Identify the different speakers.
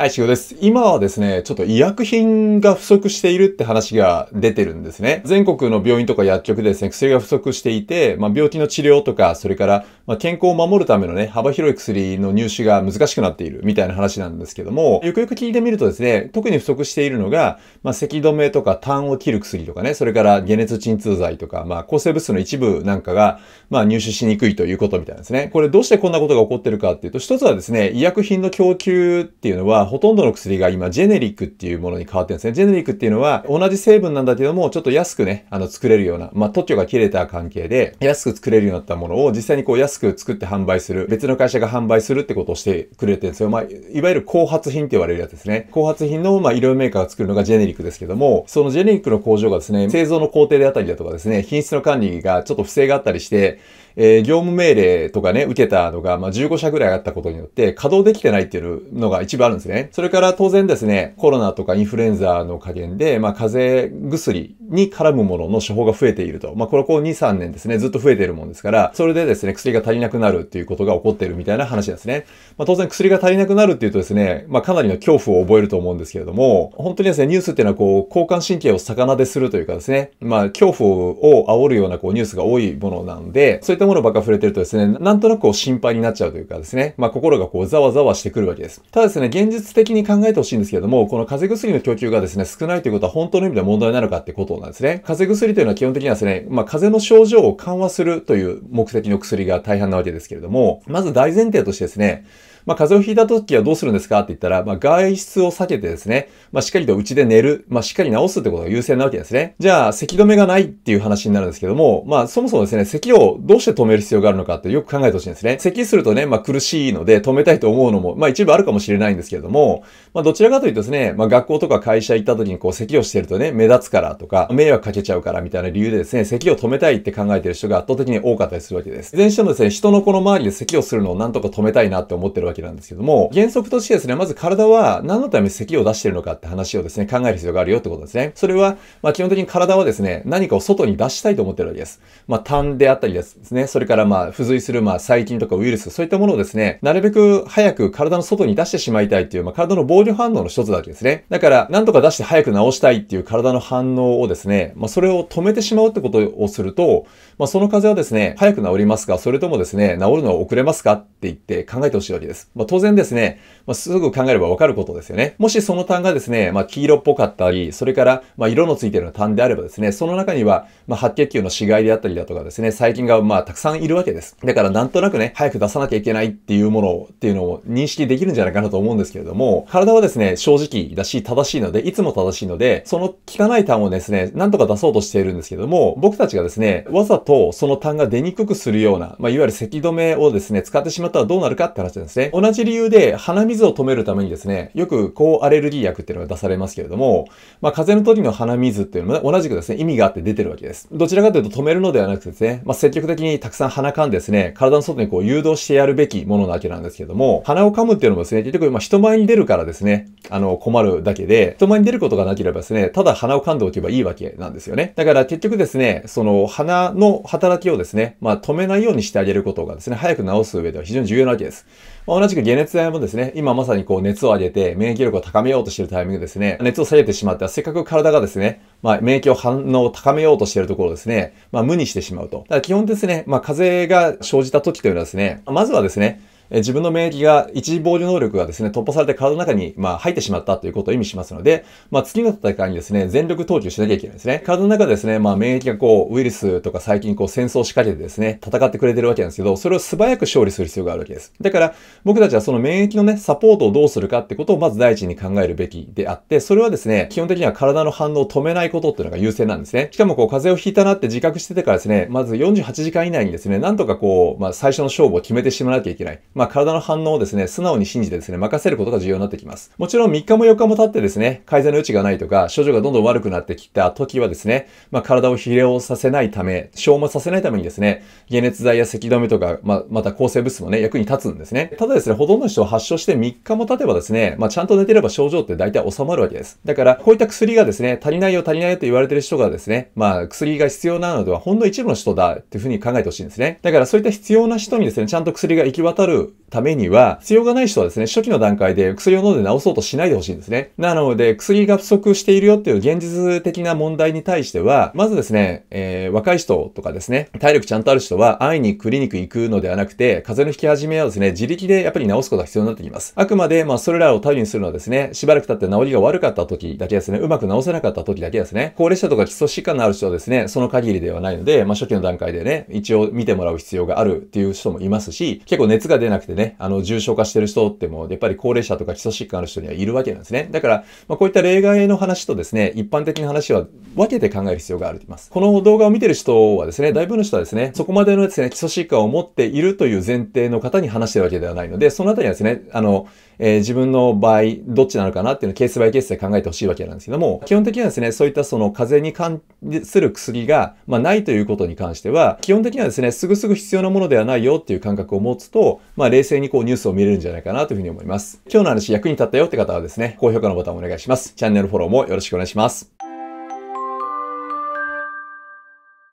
Speaker 1: はい、しごです。今はですね、ちょっと医薬品が不足しているって話が出てるんですね。全国の病院とか薬局でですね、薬が不足していて、まあ、病気の治療とか、それから、まあ、健康を守るためのね、幅広い薬の入手が難しくなっているみたいな話なんですけども、よくよく聞いてみるとですね、特に不足しているのが、まあ、咳止めとか、痰を切る薬とかね、それから解熱鎮痛剤とか、まあ、抗生物質の一部なんかが、まあ、入手しにくいということみたいなんですね。これどうしてこんなことが起こってるかっていうと、一つはですね、医薬品の供給っていうのは、ほとんどの薬が今、ジェネリックっていうものに変わってるんですね。ジェネリックっていうのは、同じ成分なんだけども、ちょっと安くね、あの、作れるような、まあ、特許が切れた関係で、安く作れるようになったものを、実際にこう、安く作って販売する、別の会社が販売するってことをしてくれてるんですよ。まあ、いわゆる後発品って言われるやつですね。後発品の、まあ、医療メーカーが作るのがジェネリックですけども、そのジェネリックの工場がですね、製造の工程であったりだとかですね、品質の管理がちょっと不正があったりして、えー、業務命令とかね、受けたのが、まあ、15社ぐらいあったことによって、稼働できてないっていうのが一部あるんですね。それから当然ですね、コロナとかインフルエンザの加減で、まあ、風邪薬に絡むものの処方が増えていると。まあ、これこう2、3年ですね、ずっと増えているもんですから、それでですね、薬が足りなくなるっていうことが起こっているみたいな話ですね。まあ、当然薬が足りなくなるっていうとですね、まあ、かなりの恐怖を覚えると思うんですけれども、本当にですね、ニュースっていうのはこう、交感神経を逆なでするというかですね、まあ、恐怖を煽るようなこう、ニュースが多いものなんで、そういったものばっか触れてるとですね、なんとなくこう、心配になっちゃうというかですね、まあ、心がこう、ざわざわしてくるわけです。ただですね、現実的に考えてほしいんですけれども、この風邪薬の供給がですね、少ないということは本当の意味で問題なのかってことなんですね。風邪薬というのは基本的にはですね、まあ、風邪の症状を緩和するという目的の薬が大半なわけですけれども、まず大前提としてですね、まあ、風邪をひいた時はどうするんですかって言ったら、まあ、外出を避けてですね、まあ、しっかりと家で寝る、まあ、しっかり治すってことが優先なわけですね。じゃあ、咳止めがないっていう話になるんですけども、まあ、そもそもですね、咳をどうして止める必要があるのかってよく考えてほしいんですね。咳するとね、まあ、苦しいので止めたいと思うのも、まあ、一部あるかもしれないんですけれども、まあ、どちらかというとですね、まあ、学校とか会社行った時にこう、咳をしてるとね、目立つからとか、迷惑かけちゃうからみたいな理由でですね、咳を止めたいって考えてる人が圧倒的に多かったりするわけです。いずれにしてもですね、人のこの周りで咳をするのをなんとか止めたいなって思ってるわけなんですけども、原則としてですね、まず体は何のために咳を出してるのかって話をですね、考える必要があるよってことですね。それは、まあ基本的に体はですね、何かを外に出したいと思ってるわけです。まあ痰であったりですね、それからまあ付随するまあ細菌とかウイルス、そういったものをですね、なるべく早く体の外に出してしまいたいっていう、まあ体の防御反応の一つだわけですね。だから、何とか出して早く治したいっていう体の反応をですねですね、まあ、それを止めてしまうってことをすると、まあ、その風邪はですね、早く治りますか、それともですね、治るのは遅れますかって言って考えてほしいわけです。まあ、当然ですね、まあ、すぐ考えればわかることですよね。もしその痰がですね、まあ、黄色っぽかったり、それから、まあ、色のついてる痰であればですね、その中には、まあ、白血球の死骸であったりだとかですね、細菌がまあ、たくさんいるわけです。だからなんとなくね、早く出さなきゃいけないっていうものっていうのを認識できるんじゃないかなと思うんですけれども、体はですね、正直だし、正しいので、いつも正しいので、その汚い痰をですね、なんとか出そうとしているんですけども、僕たちがですね、わざとその痰が出にくくするような、まあ、いわゆる咳止めをですね、使ってしまったらどうなるかって話なんですね。同じ理由で鼻水を止めるためにですね、よく抗アレルギー薬っていうのが出されますけれども、まあ、風邪の時の鼻水っていうのも同じくですね、意味があって出てるわけです。どちらかというと止めるのではなくてですね、まあ、積極的にたくさん鼻噛んでですね、体の外にこう誘導してやるべきものなわけなんですけども、鼻を噛むっていうのもですね、結局、まあ、人前に出るからですね、あの、困るだけで、人前に出ることがなければですね、ただ鼻を噛んでおけばいいわけけなんですよね。だから結局ですね、その鼻の働きをですね、まあ止めないようにしてあげることがですね、早く治す上では非常に重要なわけです。まあ、同じく解熱剤もですね、今まさにこう熱を上げて免疫力を高めようとしているタイミングですね、熱を下げてしまったらせっかく体がですね、まあ免疫を反応を高めようとしているところですね、まあ無にしてしまうと。だから基本ですね、まあ風邪が生じた時というのはですね、まずはですね、え自分の免疫が、一時防御能力がですね、突破されて体の中に、まあ、入ってしまったということを意味しますので、まあ、次の戦いにですね、全力投球しなきゃいけないんですね。体の中ですね、まあ、免疫がこう、ウイルスとか最近こう、戦争を仕掛けてですね、戦ってくれてるわけなんですけど、それを素早く勝利する必要があるわけです。だから、僕たちはその免疫のね、サポートをどうするかってことをまず第一に考えるべきであって、それはですね、基本的には体の反応を止めないことっていうのが優先なんですね。しかもこう、風邪をひいたなって自覚しててからですね、まず48時間以内にですね、なんとかこう、まあ、最初の勝負を決めてしまわなきゃいけない。まあ、体の反応をですね、素直に信じてですね、任せることが重要になってきます。もちろん3日も4日も経ってですね、改善の余地がないとか、症状がどんどん悪くなってきた時はですね、まあ、体を疲労させないため、消耗させないためにですね、解熱剤や咳止めとか、まあ、また抗生物質もね、役に立つんですね。ただですね、ほとんどの人は発症して3日も経てばですね、まあ、ちゃんと寝てれば症状って大体収まるわけです。だから、こういった薬がですね、足りないよ足りないよって言われてる人がですね、まあ、薬が必要なのではほんの一部の人だっていうふうに考えてほしいんですね。だから、そういった必要な人にですね、ちゃんと薬が行き渡るためには、必要がない人はですね、初期の段階で薬を飲んで治そうとしないでほしいんですね。なので、薬が不足しているよっていう現実的な問題に対しては、まずですね、えー、若い人とかですね、体力ちゃんとある人は、安易にクリニック行くのではなくて、風邪の引き始めはですね、自力でやっぱり治すことが必要になってきます。あくまで、まあ、それらを頼りにするのはですね、しばらく経って治りが悪かった時だけですね、うまく治せなかった時だけですね、高齢者とか基礎疾患のある人はですね、その限りではないので、まあ、初期の段階でね、一応見てもらう必要があるっていう人もいますし、結構熱が出なくなくてね、あの、重症化してる人っても、やっぱり高齢者とか基礎疾患ある人にはいるわけなんですね。だから、まあ、こういった例外の話とですね、一般的な話は分けて考える必要があります。この動画を見てる人はですね、大部分の人はですね、そこまでのですね、基礎疾患を持っているという前提の方に話してるわけではないので、そのあたりはですね、あの、えー、自分の場合、どっちなのかなっていうのをケースバイケースで考えてほしいわけなんですけども、基本的にはですね、そういったその風邪に関する薬が、まあ、ないということに関しては、基本的にはですね、すぐすぐ必要なものではないよっていう感覚を持つと、まあ、冷静にこうニュースを見れるんじゃないかなというふうに思います。今日の話役に立ったよって方はですね、高評価のボタンをお願いします。チャンネルフォローもよろしくお願いします。